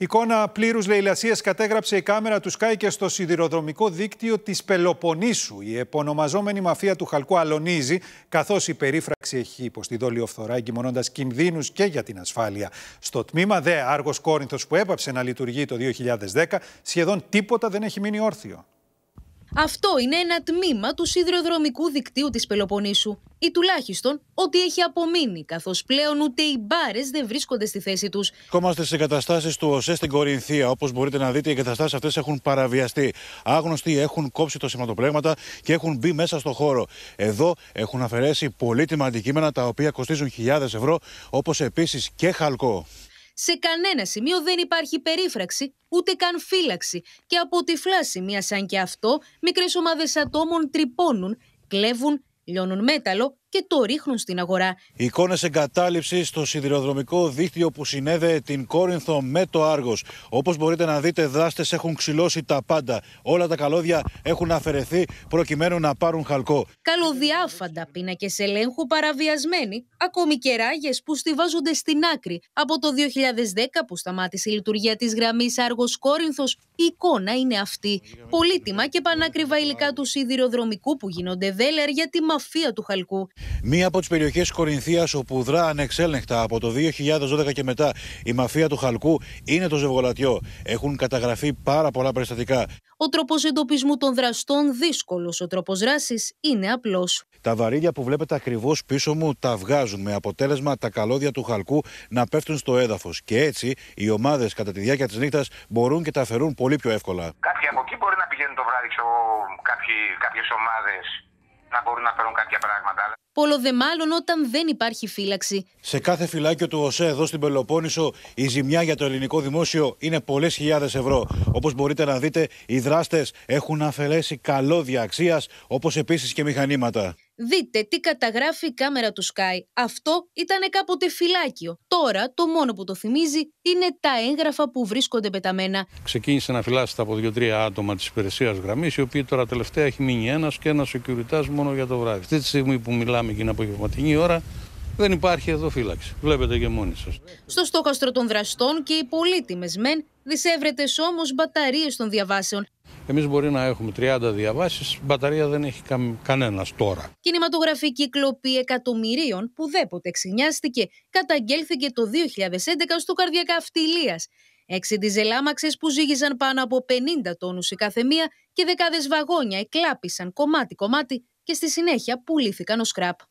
Εικόνα πλήρους λαιλασία κατέγραψε η κάμερα του Sky και στο σιδηροδρομικό δίκτυο της Πελοποννήσου. Η επωνομαζόμενη μαφία του Χαλκού αλωνίζει, καθώς η περίφραξη έχει υποστεί δόλιο φθορά, εγκυμονώντας κινδύνους και για την ασφάλεια. Στο τμήμα ΔΕ Άργος Κόρινθος που έπαψε να λειτουργεί το 2010, σχεδόν τίποτα δεν έχει μείνει όρθιο. Αυτό είναι ένα τμήμα του σιδηροδρομικού δικτύου της Πελοποννήσου ή τουλάχιστον ότι έχει απομείνει, καθώς πλέον ούτε οι μπάρες δεν βρίσκονται στη θέση τους. Βρισκόμαστε στις εγκαταστάσεις του ΟΣΕ στην Κορινθία. Όπως μπορείτε να δείτε, οι εγκαταστάσεις αυτές έχουν παραβιαστεί. Άγνωστοι έχουν κόψει το σηματοπλέγματα και έχουν μπει μέσα στο χώρο. Εδώ έχουν αφαιρέσει πολύτιμα αντικείμενα τα οποία κοστίζουν χιλιάδες ευρώ, όπως επίσης και χαλκό. Σε κανένα σημείο δεν υπάρχει περίφραξη, ούτε καν φύλαξη και από τυφλά σημεία σαν και αυτό, μικρές ομάδες ατόμων τρυπώνουν, κλέβουν, λιώνουν μέταλλο, και το ρίχνουν στην αγορά. Οι εικόνες εγκατάλειψης στο σιδηροδρομικό δίκτυο που συνέδεε την Κόρινθο με το Άργος. Όπως μπορείτε να δείτε, δράστες έχουν ξυλώσει τα πάντα. Όλα τα καλώδια έχουν αφαιρεθεί προκειμένου να πάρουν χαλκό. Καλωδιάφαντα πίνακες ελέγχου παραβιασμένοι, ακόμη και ράγες που στηβάζονται στην άκρη. Από το 2010 που σταμάτησε η λειτουργία της γραμμής Άργος Κόρινθος, η εικόνα είναι αυτή. Πολύτιμα και πανάκριβα υλικά του σιδηροδρομικού που γίνονται δέλερ για τη μαφία του χαλκού. Μία από τις περιοχές τη Κορινθίας όπου δρά ανεξέλεγκτα από το 2012 και μετά η μαφία του χαλκού είναι το ζευγολατιό. Έχουν καταγραφεί πάρα πολλά περιστατικά. Ο τρόπος εντοπισμού των δραστών δύσκολος. Ο τρόπος δράσης είναι απλός. Τα βαρύδια που βλέπετε ακριβώς πίσω μου τα βγάζουν με αποτέλεσμα τα καλώδια του χαλκού να πέφτουν στο έδαφος. Και έτσι οι ομάδες κατά τη διάρκεια της νύχτας μπορούν και τα αφαιρούν πολύ πιο εύκολα. Κάποιοι από εκεί μπορεί να πηγαίνουν το βράδυ, κάποιες ομάδες να μπορούν να φέρουν κάποια πράγματα. μάλλον όταν δεν υπάρχει φύλαξη. Σε κάθε φυλάκιο του ΟΣΕ εδώ στην Πελοπόννησο, η ζημιά για το ελληνικό δημόσιο είναι πολλές χιλιάδες ευρώ. Όπως μπορείτε να δείτε, οι δράστες έχουν αφαιρέσει καλώδια αξίας, όπως επίσης και μηχανήματα. Δείτε τι καταγράφει η κάμερα του Sky. Αυτό ήταν κάποτε φυλάκιο. Τώρα το μόνο που το θυμίζει είναι τα έγγραφα που βρίσκονται πεταμένα. Ξεκίνησε να φυλάσσεται από δύο-τρία άτομα της υπηρεσίας γραμμής, οι οποίοι τώρα τελευταία έχει μείνει ένας και ένας security μόνο για το βράδυ. Αυτή τη στιγμή που μιλάμε και είναι απογευματινή ώρα, δεν υπάρχει εδώ φύλαξη. Βλέπετε και μόνοι σας. Στο στόχαστρο των δραστών και οι πολύτιμες μεν δισεύρεται όμως μπαταρίες των διαβάσεων Εμείς μπορεί να έχουμε 30 διαβάσεις, μπαταρία δεν έχει κανένας τώρα. Κινηματογραφική κλοπή εκατομμυρίων που δέποτε ξενιάστηκε καταγγέλθηκε το 2011 στο καρδιακά αυτιλίας. Έξι διζελάμαξες που ζήγησαν πάνω από 50 τόνους η καθεμία και δεκάδες βαγονια βαγόνια εκλάπησαν κομμάτι-κομμάτι και στη συνέχεια πουλήθηκαν ως σκράπ.